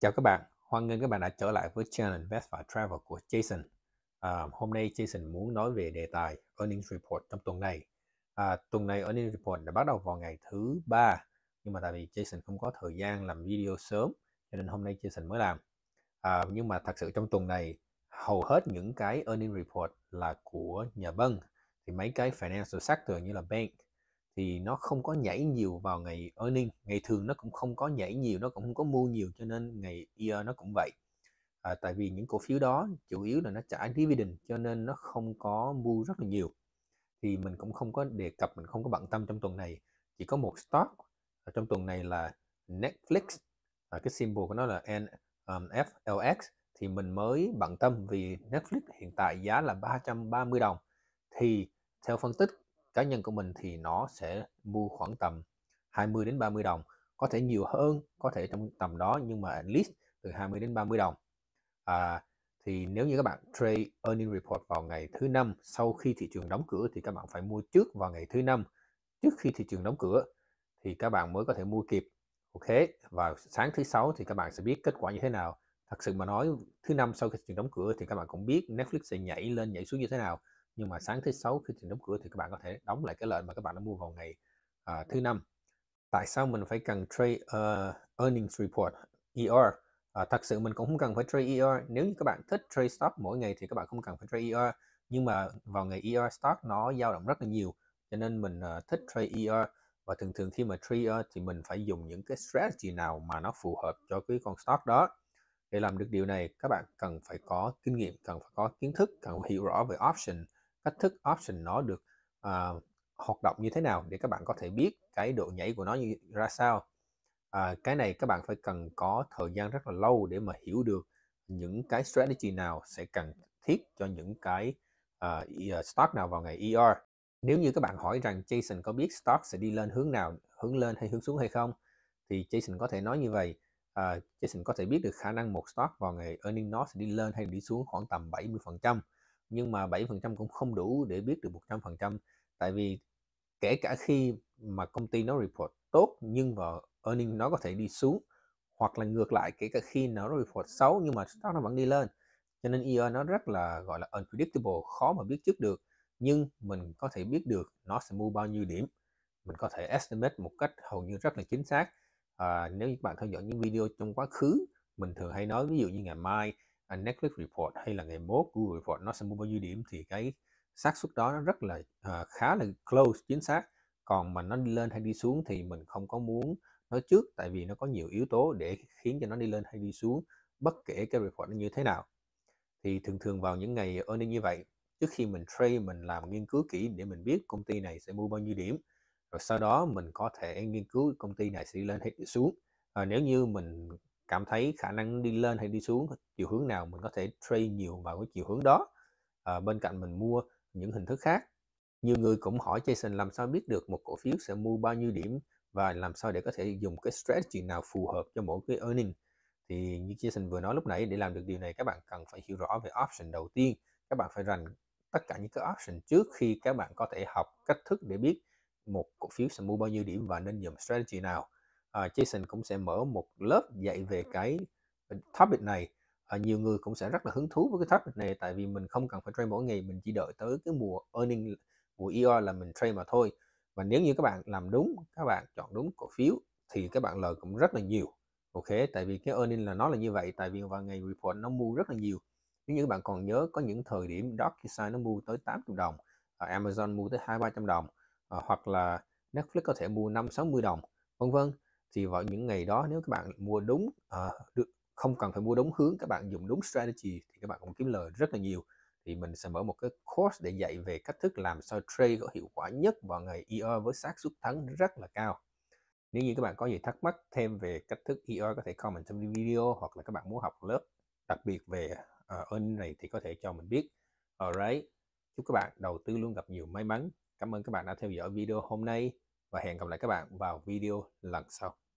Chào các bạn, hoan nghênh các bạn đã trở lại với channel Invest và Travel của Jason. À, hôm nay Jason muốn nói về đề tài Earnings Report trong tuần này. À, tuần này Earnings Report đã bắt đầu vào ngày thứ ba, nhưng mà tại vì Jason không có thời gian làm video sớm, cho nên hôm nay Jason mới làm. À, nhưng mà thật sự trong tuần này, hầu hết những cái Earnings Report là của nhà băng thì mấy cái financial sector như là bank, thì nó không có nhảy nhiều vào ngày earning ngày thường nó cũng không có nhảy nhiều nó cũng không có mua nhiều cho nên ngày year nó cũng vậy à, tại vì những cổ phiếu đó chủ yếu là nó trả dividend cho nên nó không có mua rất là nhiều thì mình cũng không có đề cập mình không có bận tâm trong tuần này chỉ có một stock trong tuần này là Netflix à, cái symbol của nó là NFLX um, thì mình mới bận tâm vì Netflix hiện tại giá là 330 đồng thì theo phân tích cá nhân của mình thì nó sẽ mua khoảng tầm 20 đến 30 đồng có thể nhiều hơn có thể trong tầm đó nhưng mà at least từ 20 đến 30 đồng à, thì nếu như các bạn trade earning report vào ngày thứ năm sau khi thị trường đóng cửa thì các bạn phải mua trước vào ngày thứ năm trước khi thị trường đóng cửa thì các bạn mới có thể mua kịp ok và sáng thứ sáu thì các bạn sẽ biết kết quả như thế nào thật sự mà nói thứ năm sau khi thị trường đóng cửa thì các bạn cũng biết Netflix sẽ nhảy lên nhảy xuống như thế nào nhưng mà sáng thứ sáu khi trình đóng cửa thì các bạn có thể đóng lại cái lệnh mà các bạn đã mua vào ngày à, thứ năm tại sao mình phải cần trade uh, earnings report ER à, thật sự mình cũng không cần phải trade ER nếu như các bạn thích trade stock mỗi ngày thì các bạn không cần phải trade ER nhưng mà vào ngày ER stock nó dao động rất là nhiều cho nên mình uh, thích trade ER và thường thường khi mà trade ER thì mình phải dùng những cái strategy nào mà nó phù hợp cho cái con stock đó để làm được điều này các bạn cần phải có kinh nghiệm cần phải có kiến thức cần phải hiểu rõ về option cách thức option nó được uh, hoạt động như thế nào để các bạn có thể biết cái độ nhảy của nó như ra sao à, cái này các bạn phải cần có thời gian rất là lâu để mà hiểu được những cái strategy nào sẽ cần thiết cho những cái uh, stock nào vào ngày ER nếu như các bạn hỏi rằng Jason có biết stock sẽ đi lên hướng nào hướng lên hay hướng xuống hay không thì Jason có thể nói như vậy uh, Jason có thể biết được khả năng một stock vào ngày earning nó sẽ đi lên hay đi xuống khoảng tầm 70 phần trăm nhưng mà 7% cũng không đủ để biết được 100% tại vì kể cả khi mà công ty nó report tốt nhưng mà earning nó có thể đi xuống hoặc là ngược lại kể cả khi nó report xấu nhưng mà stock nó vẫn đi lên cho nên Eo nó rất là gọi là unpredictable khó mà biết trước được nhưng mình có thể biết được nó sẽ mua bao nhiêu điểm mình có thể estimate một cách hầu như rất là chính xác à, nếu như bạn theo dõi những video trong quá khứ mình thường hay nói ví dụ như ngày mai À, Netflix report hay là ngày mốt Google report nó sẽ mua bao nhiêu điểm thì cái xác suất đó nó rất là uh, khá là close chính xác còn mà nó đi lên hay đi xuống thì mình không có muốn nói trước tại vì nó có nhiều yếu tố để khiến cho nó đi lên hay đi xuống bất kể cái report nó như thế nào thì thường thường vào những ngày earning như vậy trước khi mình trade mình làm nghiên cứu kỹ để mình biết công ty này sẽ mua bao nhiêu điểm rồi sau đó mình có thể nghiên cứu công ty này sẽ đi lên hay đi xuống à, nếu như mình cảm thấy khả năng đi lên hay đi xuống chiều hướng nào mình có thể trade nhiều vào cái chiều hướng đó à, bên cạnh mình mua những hình thức khác nhiều người cũng hỏi Jason làm sao biết được một cổ phiếu sẽ mua bao nhiêu điểm và làm sao để có thể dùng cái strategy nào phù hợp cho mỗi cái earning thì như Jason vừa nói lúc nãy để làm được điều này các bạn cần phải hiểu rõ về option đầu tiên các bạn phải rành tất cả những cái option trước khi các bạn có thể học cách thức để biết một cổ phiếu sẽ mua bao nhiêu điểm và nên dùng strategy nào Ờ, Jason cũng sẽ mở một lớp dạy về cái topic này uh, nhiều người cũng sẽ rất là hứng thú với cái topic này tại vì mình không cần phải trade mỗi ngày mình chỉ đợi tới cái mùa earning mùa ER là mình trade mà thôi và nếu như các bạn làm đúng các bạn chọn đúng cổ phiếu thì các bạn lời cũng rất là nhiều ok tại vì cái earning là nó là như vậy tại vì vào ngày report nó mua rất là nhiều nếu như các bạn còn nhớ có những thời điểm DocuSign nó mua tới 80 đồng ờ, Amazon mua tới 2 300 đồng hoặc là Netflix có thể mua 5 60 đồng vân vân thì vào những ngày đó nếu các bạn mua đúng à, được, không cần phải mua đúng hướng các bạn dùng đúng strategy thì các bạn cũng kiếm lời rất là nhiều thì mình sẽ mở một cái course để dạy về cách thức làm sao trade có hiệu quả nhất vào ngày ER với xác suất thắng rất là cao nếu như các bạn có gì thắc mắc thêm về cách thức ER có thể comment trong video hoặc là các bạn muốn học lớp đặc biệt về uh, earning này thì có thể cho mình biết alright chúc các bạn đầu tư luôn gặp nhiều may mắn cảm ơn các bạn đã theo dõi video hôm nay và hẹn gặp lại các bạn vào video lần sau